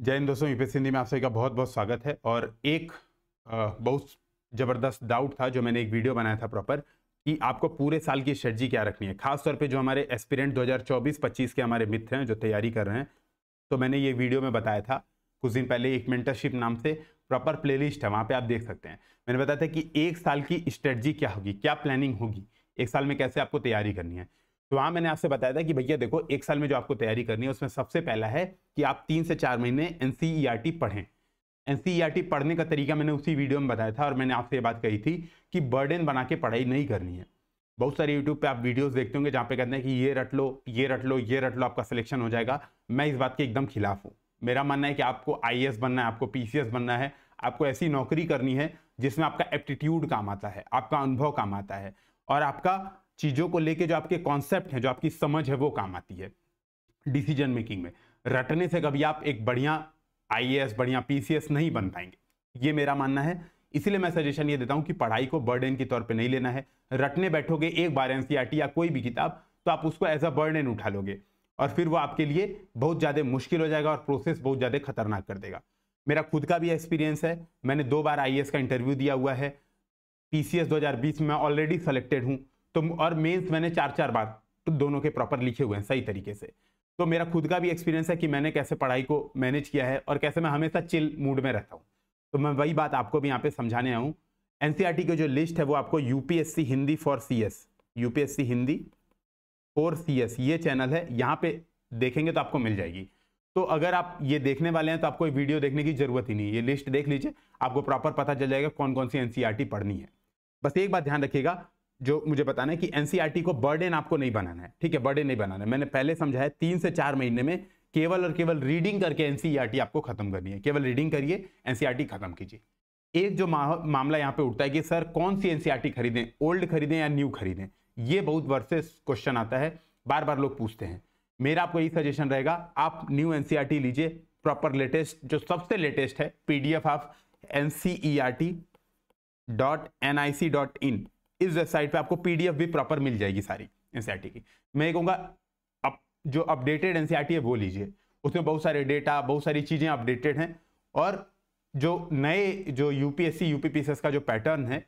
जय हिंद दोस्तों यूपीएस हिंदी में आप सभी का बहुत बहुत स्वागत है और एक बहुत ज़बरदस्त डाउट था जो मैंने एक वीडियो बनाया था प्रॉपर कि आपको पूरे साल की स्ट्रेटजी क्या रखनी है खास तौर पे जो हमारे एस्पिरेंट 2024-25 के हमारे मित्र हैं जो तैयारी कर रहे हैं तो मैंने ये वीडियो में बताया था कुछ दिन पहले एक मेंटरशिप नाम से प्रॉपर प्ले है वहाँ पर आप देख सकते हैं मैंने बताया था कि एक साल की स्ट्रेटजी क्या होगी क्या प्लानिंग होगी एक साल में कैसे आपको तैयारी करनी है तो वहां मैंने आपसे बताया था कि भैया देखो एक साल में जो आपको तैयारी करनी है उसमें सबसे पहला है कि आप तीन से चार महीने एनसीईआरटी e पढ़ें एनसीईआरटी e पढ़ने का तरीका मैंने उसी वीडियो में बताया था और मैंने आपसे ये बात कही थी कि बर्डन बना के पढ़ाई नहीं करनी है बहुत सारे यूट्यूब पे आप वीडियोस देखते होंगे जहाँ पे कहते हैं कि ये रट लो ये रट लो ये रट लो आपका सिलेक्शन हो जाएगा मैं इस बात के एकदम खिलाफ हूँ मेरा मानना है कि आपको आई बनना है आपको पी बनना है आपको ऐसी नौकरी करनी है जिसमें आपका एप्टीट्यूड काम आता है आपका अनुभव काम आता है और आपका चीज़ों को लेके जो आपके कॉन्सेप्ट हैं जो आपकी समझ है वो काम आती है डिसीजन मेकिंग में रटने से कभी आप एक बढ़िया आई बढ़िया पी नहीं बन पाएंगे ये मेरा मानना है इसलिए मैं सजेशन ये देता हूँ कि पढ़ाई को बर्डन के तौर पे नहीं लेना है रटने बैठोगे एक बार एन e या कोई भी किताब तो आप उसको एज अ बर्डन उठा लोगे और फिर वो आपके लिए बहुत ज़्यादा मुश्किल हो जाएगा और प्रोसेस बहुत ज़्यादा खतरनाक कर देगा मेरा खुद का भी एक्सपीरियंस है मैंने दो बार आई का इंटरव्यू दिया हुआ है पी सी 2020 में ऑलरेडी सेलेक्टेड हूँ तो और मेंस मैंने चार चार बार तो दोनों के प्रॉपर लिखे हुए हैं सही तरीके से तो मेरा खुद का भी एक्सपीरियंस है कि मैंने कैसे पढ़ाई को मैनेज किया है और कैसे मैं हमेशा चिल मूड में रहता हूँ तो मैं वही बात आपको भी यहाँ पे समझाने आऊँ एन की जो लिस्ट है वो आपको UPSC Hindi for C S UPSC Hindi for C S ये चैनल है यहाँ पे देखेंगे तो आपको मिल जाएगी तो अगर आप ये देखने वाले हैं तो आपको वीडियो देखने की जरूरत ही नहीं ये लिस्ट देख लीजिए आपको प्रॉपर पता चल जाएगा कौन कौन सी एनसीईआरटी e पढ़नी है बस एक बात ध्यान रखिएगा जो मुझे बताना है कि एनसीईआरटी e को बर्डन आपको नहीं बनाना है ठीक है बर्डन नहीं बनाना है मैंने पहले समझाया तीन से चार महीने में केवल और केवल रीडिंग करके एनसीईआरटी e आपको खत्म करनी है केवल रीडिंग करिए एनसीईआरटी e खत्म कीजिए एक जो मामला यहाँ पे उठता है कि सर कौन सी एनसीईआरटी खरीदें ओल्ड खरीदें या न्यू खरीदें ये बहुत वर्सेस क्वेश्चन आता है बार बार लोग पूछते हैं मेरा आपको यही सजेशन रहेगा आप न्यू एन लीजिए प्रॉपर लेटेस्ट जो सबसे लेटेस्ट है PDF of NCERT dot N I C dot in इस वेबसाइट पे आपको पीडीएफ भी प्रॉपर मिल जाएगी सारी एनसीईआरटी e की मैं कहूंगा अब जो अपडेटेड एनसीईआरटी e है वो लीजिए उसमें बहुत सारे डेटा बहुत सारी चीज़ें अपडेटेड हैं और जो नए जो यूपीएससी यूपीपीएसएस का जो पैटर्न है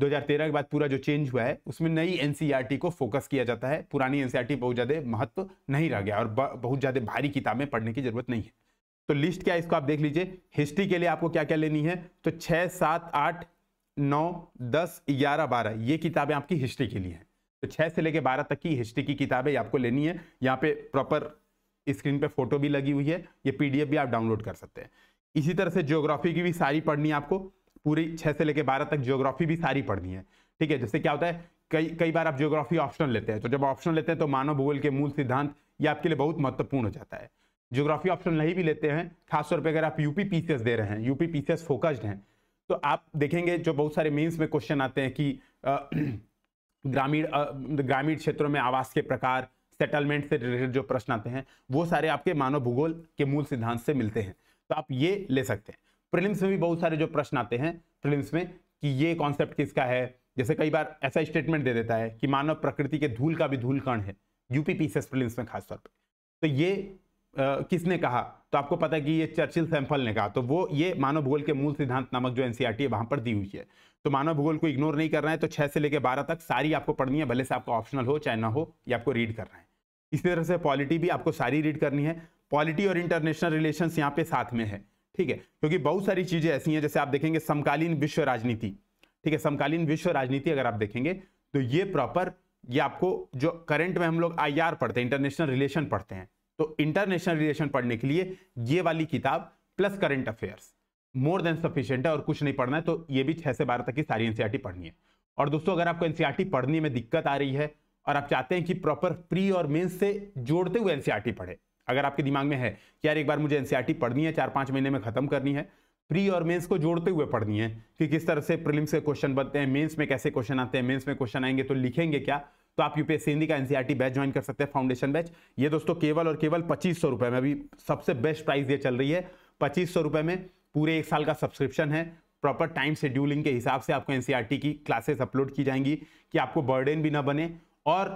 2013 के बाद पूरा जो चेंज हुआ है उसमें नई एनसीईआरटी e को फोकस किया जाता है पुरानी एनसीईआरटी बहुत ज़्यादा महत्व नहीं रह गया और बहुत ज़्यादा भारी किताबें पढ़ने की जरूरत नहीं है तो लिस्ट क्या है इसको आप देख लीजिए हिस्ट्री के लिए आपको क्या क्या लेनी है तो छह सात आठ नौ दस ग्यारह बारह ये किताबें आपकी हिस्ट्री के लिए हैं तो छः से लेकर बारह तक की हिस्ट्री की किताबें आपको लेनी है यहाँ पे प्रॉपर स्क्रीन पे फोटो भी लगी हुई है ये पीडीएफ भी आप डाउनलोड कर सकते हैं इसी तरह से ज्योग्राफी की भी सारी पढ़नी है आपको पूरी छः से लेकर बारह तक ज्योग्राफी भी सारी पढ़नी है ठीक है जैसे क्या होता है कई कई बार आप ज्योग्राफी ऑप्शन लेते हैं तो जब ऑप्शन लेते हैं तो मानव भूगोल के मूल सिद्धांत ये आपके लिए बहुत महत्वपूर्ण हो जाता है ज्योग्राफी ऑप्शन नहीं भी लेते हैं खासतौर पर अगर आप यूपी पीसीएस दे रहे हैं यूपी पीसीएस फोकस्ड हैं तो आप देखेंगे जो बहुत सारे मीन्स में क्वेश्चन आते हैं कि ग्रामीण ग्रामीण क्षेत्रों में आवास के प्रकार सेटलमेंट से रिलेटेड जो प्रश्न आते हैं वो सारे आपके मानव भूगोल के मूल सिद्धांत से मिलते हैं तो आप ये ले सकते हैं प्रिलिम्स में भी बहुत सारे जो प्रश्न आते हैं प्रिलिम्स में कि ये कॉन्सेप्ट किसका है जैसे कई बार ऐसा स्टेटमेंट दे देता है कि मानव प्रकृति के धूल का भी धूल कण है यूपी पीसेस प्रिलिम्स में खासतौर पर तो ये किसने कहा तो आपको पता है कि ये चर्चिल सैंपल ने कहा तो वो ये मानव भूगोल के मूल सिद्धांत नामक जो एनसीईआरटी e है वहां पर दी हुई है तो मानव भूगोल को इग्नोर नहीं करना है तो छह से लेकर बारह तक सारी आपको पढ़नी है भले से आपका ऑप्शनल हो चाहे ना हो ये आपको रीड करना है इसी तरह से पॉलिटी भी आपको सारी रीड करनी है पॉलिटी और इंटरनेशनल रिलेशन यहाँ पे साथ में है ठीक है क्योंकि बहुत सारी चीजें ऐसी हैं जैसे आप देखेंगे समकालीन विश्व राजनीति ठीक है समकालीन विश्व राजनीति अगर आप देखेंगे तो ये प्रॉपर ये आपको जो करंट में हम लोग आई पढ़ते हैं इंटरनेशनल रिलेशन पढ़ते हैं तो इंटरनेशनल रिलेशन पढ़ने के लिए ये वाली किताब plus current affairs more than sufficient है और कुछ नहीं पढ़ना है तो ये भी छह से बारह तक की सारी एनसीआरटी e पढ़नी है और दोस्तों अगर आपको एनसीआरटी e पढ़ने में दिक्कत आ रही है और आप चाहते हैं कि प्रॉपर प्री और मेन्स से जोड़ते हुए एनसीआरटी e पढ़े अगर आपके दिमाग में है कि यार एक बार मुझे एनसीआरटी पढ़नी है चार पांच महीने में खत्म करनी है प्री और मेंस को जोड़ते हुए पढ़नी है कि किस तरह से प्रीलिम्स के क्वेश्चन बनते हैं मेंस में कैसे क्वेश्चन आते हैं मेंस में क्वेश्चन आएंगे तो लिखेंगे क्या तो आप यूपीएससी हिंदी का एनसीईआरटी बैच ज्वाइन कर सकते हैं फाउंडेशन बैच ये दोस्तों केवल और केवल पच्चीस सौ रुपए में अभी सबसे बेस्ट प्राइस ये चल रही है पच्चीस सौ रुपए में पूरे एक साल का सब्सक्रिप्शन है प्रॉपर टाइम शेड्यूलिंग के हिसाब से आपको एनसीईआरटी e की क्लासेस अपलोड की जाएंगी कि आपको बर्डन भी ना बने और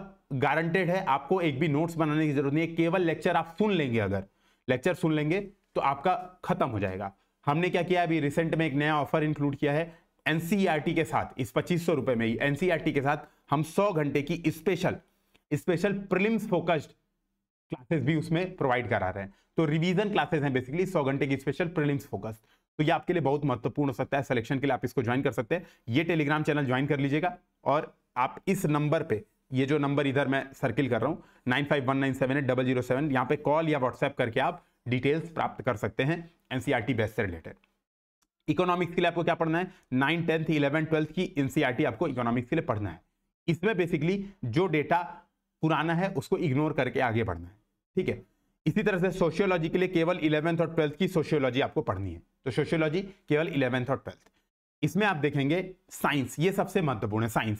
गारंटेड है आपको एक भी नोट्स बनाने की जरूरत नहीं है केवल लेक्चर आप सुन लेंगे अगर लेक्चर सुन लेंगे तो आपका खत्म हो जाएगा हमने क्या किया अभी रिसेंट में एक नया ऑफर इंक्लूड किया है एनसीईआरटी के साथ इस पच्चीस सौ रुपए में एनसीईआरटी के साथ हम सौ घंटे की special special prelims focused classes भी उसमें प्रोवाइड करा रहे हैं तो रिवीजन क्लासेस हैं बेसिकली सौ घंटे की स्पेशल प्रिलिम्स फोकस्ड तो ये आपके लिए बहुत महत्वपूर्ण हो सकता है सिलेक्शन के लिए आप इसको ज्वाइन कर सकते हैं ये टेलीग्राम चैनल ज्वाइन कर लीजिएगा और आप इस नंबर पर ये जो नंबर इधर मैं सर्किल कर रहा हूँ nine five one nine seven eight double zero seven यहाँ पे कॉल या व्हाट्सएप करके आप डिटेल्स प्राप्त कर सकते हैं एनसीईआरटी बेस्ट से रिलेटेड इकोनॉमिक्स के लिए आपको क्या पढ़ना है नाइन टेंथ इलेवन ट्वेल्थ की एनसीईआरटी e आपको इकोनॉमिक्स के लिए पढ़ना है इसमें बेसिकली जो डेटा पुराना है उसको इग्नोर करके आगे बढ़ना है ठीक है इसी तरह से सोशियोलॉजी के लिए केवल इलेवंथ और ट्वेल्थ की सोशियोलॉजी आपको पढ़नी है तो सोशियोलॉजी केवल इलेवंथ और ट्वेल्थ इसमें आप देखेंगे साइंस ये सबसे महत्वपूर्ण है साइंस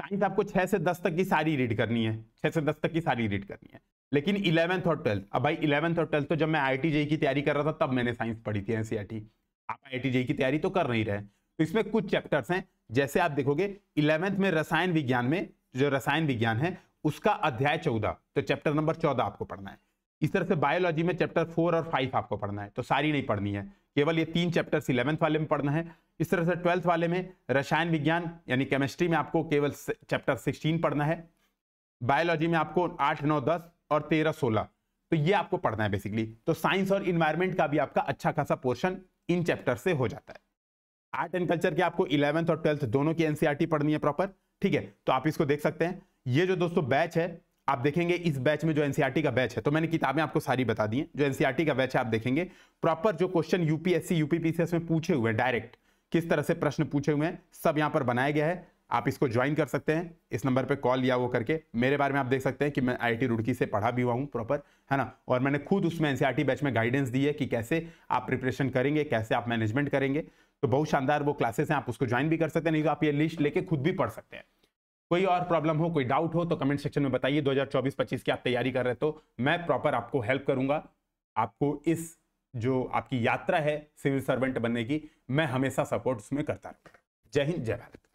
साइंस आपको छह से दस तक की सारी रीड करनी है छह से दस तक की सारी रीड करनी है लेकिन इलेवंथ और ट्वेल्थ अब भाई इलेवंथ और ट्वेल्थ तो जब मैं आई e e की तैयारी कर रहा था तब मैंने साइंस पढ़ी थी एनसीआर आप आई की तैयारी तो कर नहीं रहे तो इसमें कुछ चैप्टर्स हैं जैसे आप देखोगे इलेवेंथ में रसायन विज्ञान में जो रसायन विज्ञान है उसका अध्याय चौदह तो चैप्टर नंबर चौदह आपको पढ़ना है इस तरह से बायोलॉजी में चैप्टर फोर और फाइव आपको पढ़ना है तो सारी नहीं पढ़नी है केवल ये तीन चैप्टर्स इलेवंथ वाले में पढ़ना है इस तरह से ट्वेल्थ वाले में रसायन विज्ञान यानी केमिस्ट्री में आपको केवल चैप्टर सिक्सटीन पढ़ना है बायोलॉजी में आपको आठ नौ दस और तेरह सोलह तो ये आपको पढ़ना है बेसिकली तो साइंस और इन्वायरमेंट का भी आपका अच्छा खासा पोर्शन इन चैप्टर से हो जाता है आर्ट एंड कल्चर के आपको इलेवंथ और ट्वेल्थ दोनों की एनसीआरटी e पढ़नी है प्रॉपर ठीक है तो आप इसको देख सकते हैं ये जो दोस्तों बैच है आप देखेंगे इस बैच में जो एनसीआरटी e का बैच है तो मैंने किताबें आपको सारी बता दी हैं जो एनसीआरटी e का बैच है आप देखेंगे प्रॉपर जो क्वेश्चन यूपीएससी यूपीपीसीएस में पूछे हुए डायरेक्ट किस तरह से प्रश्न पूछे हुए हैं सब यहां पर बनाया गया है आप इसको ज्वाइन कर सकते हैं इस नंबर पे कॉल या वो करके मेरे बारे में आप देख सकते हैं कि मैं आई रुड़की से पढ़ा भी हुआ हूँ प्रॉपर है ना और मैंने खुद उसमें एन बैच e में गाइडेंस दी है कि कैसे आप प्रिपरेशन करेंगे कैसे आप मैनेजमेंट करेंगे तो बहुत शानदार वो क्लासेस हैं आप उसको ज्वाइन भी कर सकते हैं नहीं तो आप ये लिस्ट लेके खुद भी पढ़ सकते हैं कोई और प्रॉब्लम हो कोई डाउट हो तो कमेंट सेक्शन में बताइए दो हज़ार की आप तैयारी कर रहे तो मैं प्रॉपर आपको हेल्प करूंगा आपको इस जो आपकी यात्रा है सिविल सर्वेंट बनने की मैं हमेशा सपोर्ट उसमें करता रहूँगा जय हिंद जय भारत